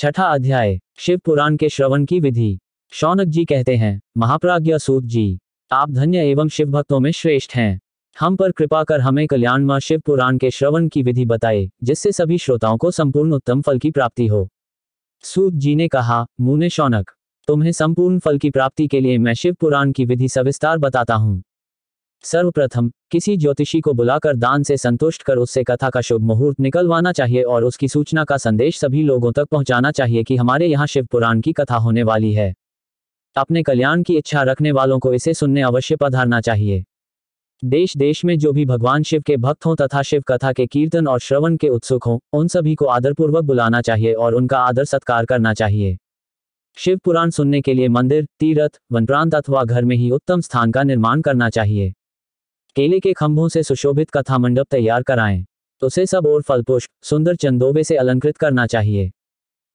छठा अध्याय शिव पुराण के श्रवण की विधि शौनक जी कहते हैं महाप्राज्ञ सूत जी आप धन्य एवं शिव भक्तों में श्रेष्ठ हैं हम पर कृपा कर हमें कल्याण मां शिव पुराण के श्रवण की विधि बताए जिससे सभी श्रोताओं को संपूर्ण उत्तम फल की प्राप्ति हो सूत जी ने कहा मुने शौनक तुम्हें संपूर्ण फल की प्राप्ति के लिए मैं शिव पुराण की विधि सविस्तार बताता हूँ सर्वप्रथम किसी ज्योतिषी को बुलाकर दान से संतुष्ट कर उससे कथा का शुभ मुहूर्त निकलवाना चाहिए और उसकी सूचना का संदेश सभी लोगों तक पहुंचाना चाहिए कि हमारे यहाँ शिव पुराण की कथा होने वाली है अपने कल्याण की इच्छा रखने वालों को इसे सुनने अवश्य पधारना चाहिए देश देश में जो भी भगवान शिव के भक्त हों तथा शिव कथा के कीर्तन और श्रवण के उत्सुक हों उन सभी को आदरपूर्वक बुलाना चाहिए और उनका आदर सत्कार करना चाहिए शिव पुराण सुनने के लिए मंदिर तीर्थ वन प्रांत अथवा घर में ही उत्तम स्थान का निर्माण करना चाहिए केले के खंभों से सुशोभित कथा मंडप तैयार कराएं उसे सब और फलपुष्प सुंदर चंदोबे से अलंकृत करना चाहिए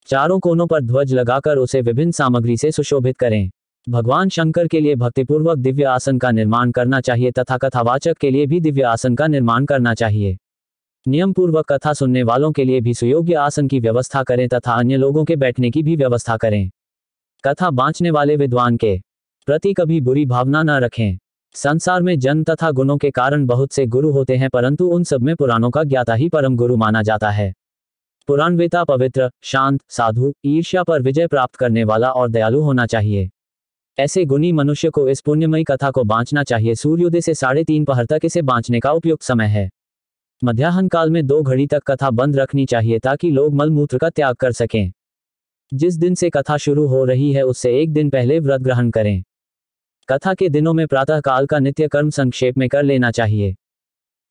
चारों कोनों पर ध्वज लगाकर उसे विभिन्न सामग्री से सुशोभित करें भगवान शंकर के लिए भक्तिपूर्वक दिव्य आसन का निर्माण करना चाहिए तथा कथावाचक के लिए भी दिव्य आसन का निर्माण करना चाहिए नियम पूर्वक कथा सुनने वालों के लिए भी सुयोग्य आसन की व्यवस्था करें तथा अन्य लोगों के बैठने की भी व्यवस्था करें कथा बांचने वाले विद्वान के प्रति कभी बुरी भावना न रखें संसार में जन्म तथा गुणों के कारण बहुत से गुरु होते हैं परंतु उन सब में पुराणों का ज्ञाता ही परम गुरु माना जाता है पुराणवेता पवित्र शांत साधु ईर्ष्या पर विजय प्राप्त करने वाला और दयालु होना चाहिए ऐसे गुणी मनुष्य को इस पुण्यमयी कथा को बांचना चाहिए सूर्योदय से साढ़े तीन पहर तक इसे बांचने का उपयुक्त समय है मध्याह्न काल में दो घड़ी तक कथा बंद रखनी चाहिए ताकि लोग मलमूत्र का त्याग कर सकें जिस दिन से कथा शुरू हो रही है उससे एक दिन पहले व्रत ग्रहण करें कथा के दिनों में प्रातः काल का नित्य कर्म संक्षेप में कर लेना चाहिए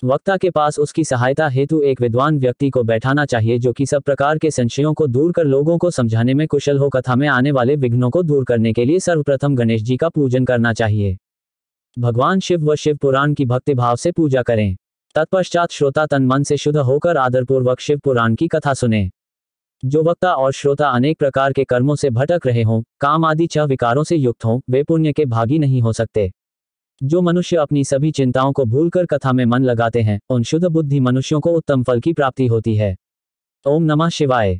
वक्ता के पास उसकी सहायता हेतु एक विद्वान व्यक्ति को बैठाना चाहिए जो कि सब प्रकार के संशयों को दूर कर लोगों को समझाने में कुशल हो कथा में आने वाले विघ्नों को दूर करने के लिए सर्वप्रथम गणेश जी का पूजन करना चाहिए भगवान शिव व शिव पुराण की भक्तिभाव से पूजा करें तत्पश्चात श्रोता तन मन से शुद्ध होकर आदरपूर्वक शिव पुराण की कथा सुनें जो वक्ता और श्रोता अनेक प्रकार के कर्मों से भटक रहे हों काम आदि छह विकारों से युक्त हों वे पुण्य के भागी नहीं हो सकते जो मनुष्य अपनी सभी चिंताओं को भूलकर कथा में मन लगाते हैं उन शुद्ध बुद्धि मनुष्यों को उत्तम फल की प्राप्ति होती है ओम नमः शिवाय